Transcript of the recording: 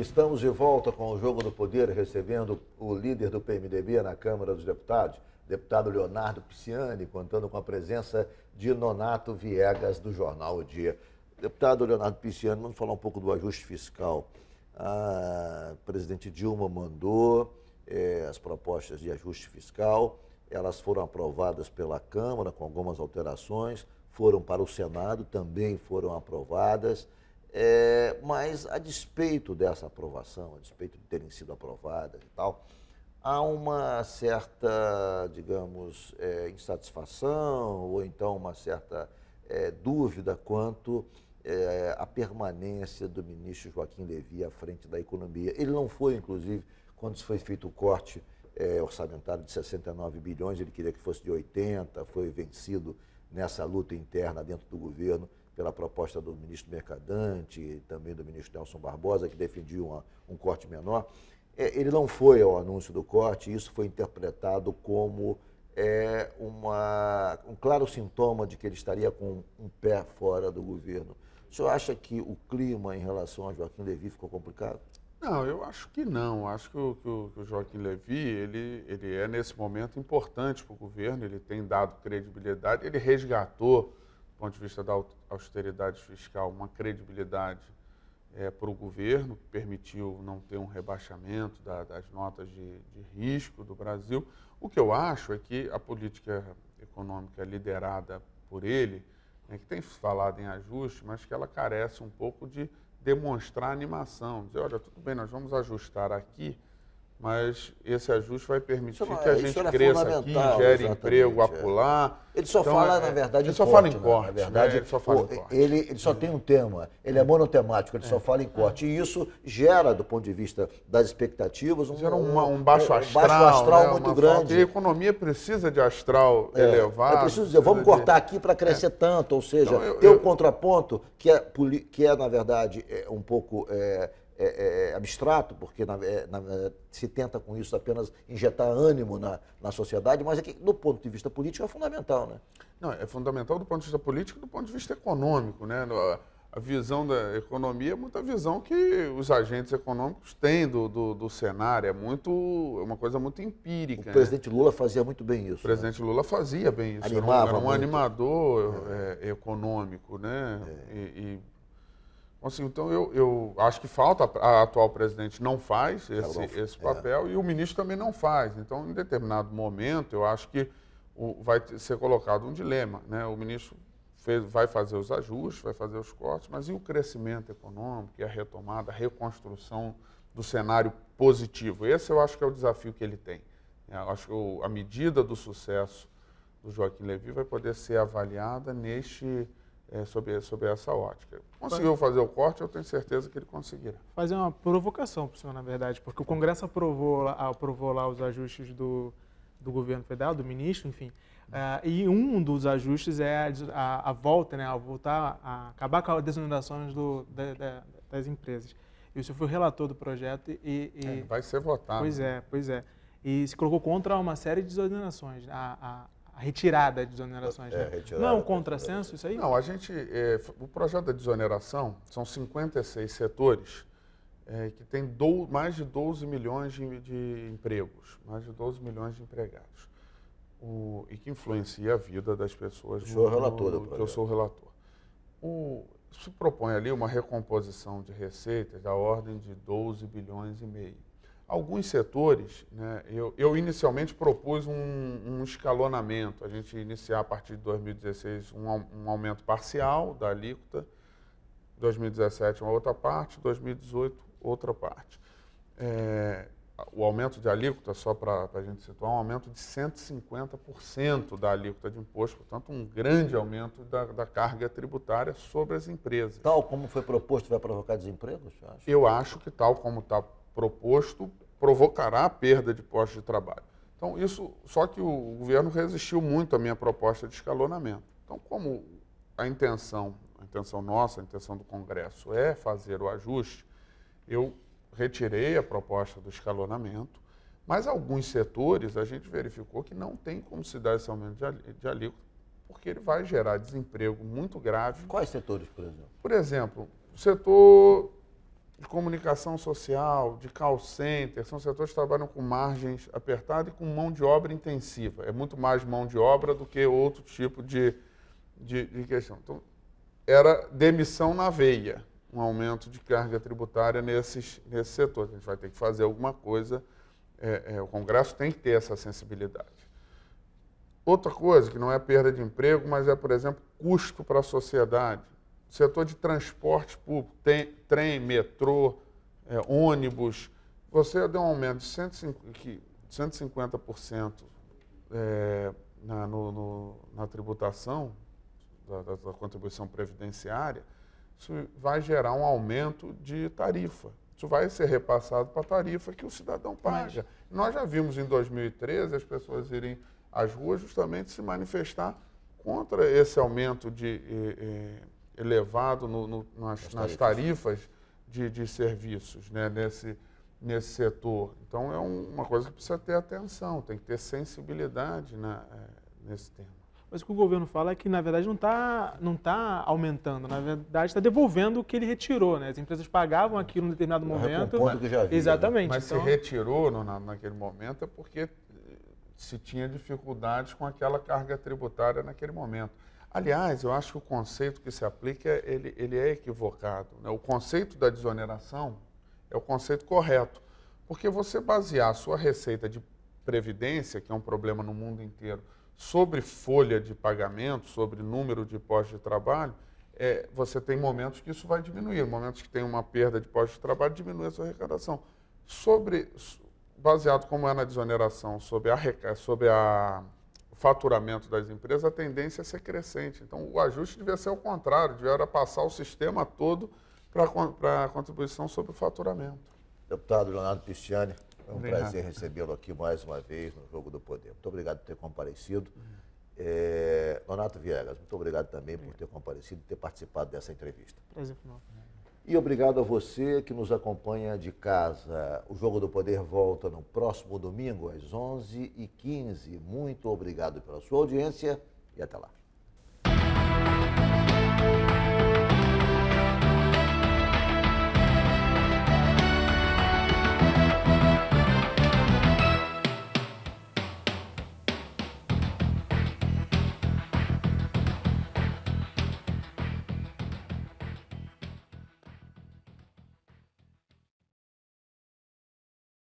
Estamos de volta com o Jogo do Poder, recebendo o líder do PMDB na Câmara dos Deputados, deputado Leonardo Pisciani, contando com a presença de Nonato Viegas, do jornal O Dia. Deputado Leonardo Pisciani, vamos falar um pouco do ajuste fiscal. A presidente Dilma mandou é, as propostas de ajuste fiscal, elas foram aprovadas pela Câmara com algumas alterações, foram para o Senado, também foram aprovadas. É, mas, a despeito dessa aprovação, a despeito de terem sido aprovadas e tal, há uma certa, digamos, é, insatisfação ou então uma certa é, dúvida quanto é, à permanência do ministro Joaquim Levy à frente da economia. Ele não foi, inclusive, quando foi feito o corte é, orçamentário de 69 bilhões, ele queria que fosse de 80, foi vencido nessa luta interna dentro do governo pela proposta do ministro Mercadante e também do ministro Nelson Barbosa, que defendia uma, um corte menor. É, ele não foi ao anúncio do corte, isso foi interpretado como é, uma, um claro sintoma de que ele estaria com um pé fora do governo. O senhor acha que o clima em relação a Joaquim Levy ficou complicado? Não, eu acho que não. Acho que o, que o Joaquim Levy, ele, ele é nesse momento importante para o governo, ele tem dado credibilidade, ele resgatou ponto de vista da austeridade fiscal, uma credibilidade é, para o governo, que permitiu não ter um rebaixamento da, das notas de, de, risco do Brasil. O que eu acho é que a política econômica liderada por ele, né, que tem falado em ajuste, mas que ela carece um pouco de demonstrar animação, dizer, olha, tudo bem, nós vamos ajustar aqui, mas esse ajuste vai permitir não, é que a gente é cresça aqui, gere emprego é. acolá. Ele só então, fala, é, na verdade, ele só corte, fala em né? corte. Né? Na verdade, ele só fala em corte. Ele, ele só tem um tema, ele é monotemático, ele só fala em corte. E isso gera, do ponto de vista das expectativas, um, gera uma, um baixo astral, um baixo astral né? muito uma grande. Falta. E a economia precisa de astral elevado. É preciso dizer, vamos de... cortar aqui para crescer tanto, ou seja, então, eu, ter o um contraponto que é, que é, na verdade, um pouco é, é, é, abstrato, porque na, é, na, é, se tenta com isso apenas injetar ânimo na, na sociedade, mas é que, do ponto de vista político é fundamental, né? Não, é fundamental do ponto de vista político e do ponto de vista econômico, né? A visão da economia é muita visão que os agentes econômicos têm do, do, do cenário, é muito é uma coisa muito empírica. O né? presidente Lula fazia muito bem isso. O né? presidente né? Lula fazia bem isso, Animava era um, era um animador é, econômico, né? E, e Assim, então, eu, eu acho que falta, a atual presidente não faz tá esse, esse é. papel é. e o ministro também não faz. Então, em determinado momento, eu acho que o, vai ser colocado um dilema. Né? O ministro fez, vai fazer os ajustes, vai fazer os cortes, mas e o crescimento econômico, e a retomada, a reconstrução do cenário positivo? Esse eu acho que é o desafio que ele tem. Eu acho que o, a medida do sucesso do Joaquim Levy vai poder ser avaliada neste é, sobre, sobre essa ótica. Conseguiu fazer o corte, eu tenho certeza que ele conseguirá. Fazer uma provocação para o senhor, na verdade, porque o Congresso aprovou, aprovou lá os ajustes do, do governo federal, do ministro, enfim. Uh, e um dos ajustes é a, a, a, volta, né, a voltar a acabar com as desonerações do, da, da, das empresas. E o senhor foi o relator do projeto e... e... É, vai ser votado. Pois é, pois é. E se colocou contra uma série de desonerações. A, a retirada de desonerações. É, né? Não é um contrassenso isso aí? Não, a gente. É, o projeto da desoneração são 56 setores é, que tem do, mais de 12 milhões de, de, empregos, mais de 12 milhões de empregados. O, e que influencia a vida das pessoas. sou no, relator do projeto. Eu sou relator. O, se propõe ali uma recomposição de receitas da ordem de 12 bilhões e meio. Alguns setores, né, eu, eu, inicialmente propus um, um, escalonamento, a gente iniciar a partir de 2016 um, um aumento parcial da alíquota, 2017 uma outra parte, 2018 outra parte. É, o aumento de alíquota, só para a gente situar, é um aumento de 150% da alíquota de imposto, portanto, um grande aumento da, da, carga tributária sobre as empresas. Tal como foi proposto, vai provocar desemprego, Eu acho que tal como está proposto provocará a perda de postos de trabalho. Então, isso, só que o governo resistiu muito à minha proposta de escalonamento. Então, como a intenção, a intenção nossa, a intenção do Congresso é fazer o ajuste, eu retirei a proposta do escalonamento, mas alguns setores a gente verificou que não tem como se dar esse aumento de alíquota, porque ele vai gerar desemprego muito grave. Quais setores, por exemplo? Por exemplo, o setor de comunicação social, de call center, são setores que trabalham com margens apertadas e com mão de obra intensiva. É muito mais mão de obra do que outro tipo de, de, de questão. Então, era demissão na veia, um aumento de carga tributária nesses, nesse setor. A gente vai ter que fazer alguma coisa, é, é, o Congresso tem que ter essa sensibilidade. Outra coisa, que não é perda de emprego, mas é, por exemplo, custo para a sociedade setor de transporte público, tem, trem, metrô, é, ônibus, você deu um aumento de 150%, 150% é, na, no, no, na tributação da, da, da, contribuição previdenciária, isso vai gerar um aumento de tarifa. Isso vai ser repassado para a tarifa que o cidadão paga. Mas... Nós já vimos em 2013 as pessoas irem às ruas justamente se manifestar contra esse aumento de. Eh, eh, elevado no, no, nas, tarifas, nas tarifas de, de serviços né, nesse, nesse setor. Então, é um, uma coisa que precisa ter atenção, tem que ter sensibilidade na, né, é, nesse tema. Mas o que o governo fala é que, na verdade, não está não tá aumentando, na verdade, está devolvendo o que ele retirou. Né? As empresas pagavam aquilo em determinado não é, momento. que já havia, né? Exatamente. Né? Mas então... se retirou no, na, naquele momento é porque se tinha dificuldades com aquela carga tributária naquele momento. Aliás, eu acho que o conceito que se aplica ele, ele é equivocado. Né? O conceito da desoneração é o conceito correto, porque você basear a sua receita de previdência, que é um problema no mundo inteiro, sobre folha de pagamento, sobre número de postos de trabalho, é, você tem momentos que isso vai diminuir, momentos que tem uma perda de postos de trabalho, diminui a sua arrecadação. Sobre, baseado como é na desoneração, sobre a, sobre a faturamento das empresas, a tendência é ser crescente. Então, o ajuste devia ser o contrário, devia passar o sistema todo para a contribuição sobre o faturamento. Deputado Leonardo Pistiani é um obrigado. prazer recebê-lo aqui mais uma vez no Jogo do Poder. Muito obrigado por ter comparecido. Uhum. É, Viegas, muito obrigado também obrigado. por ter comparecido e ter participado dessa entrevista. Prazer, final. E obrigado a você que nos acompanha de casa. O Jogo do Poder volta no próximo domingo às 11h15. Muito obrigado pela sua audiência e até lá.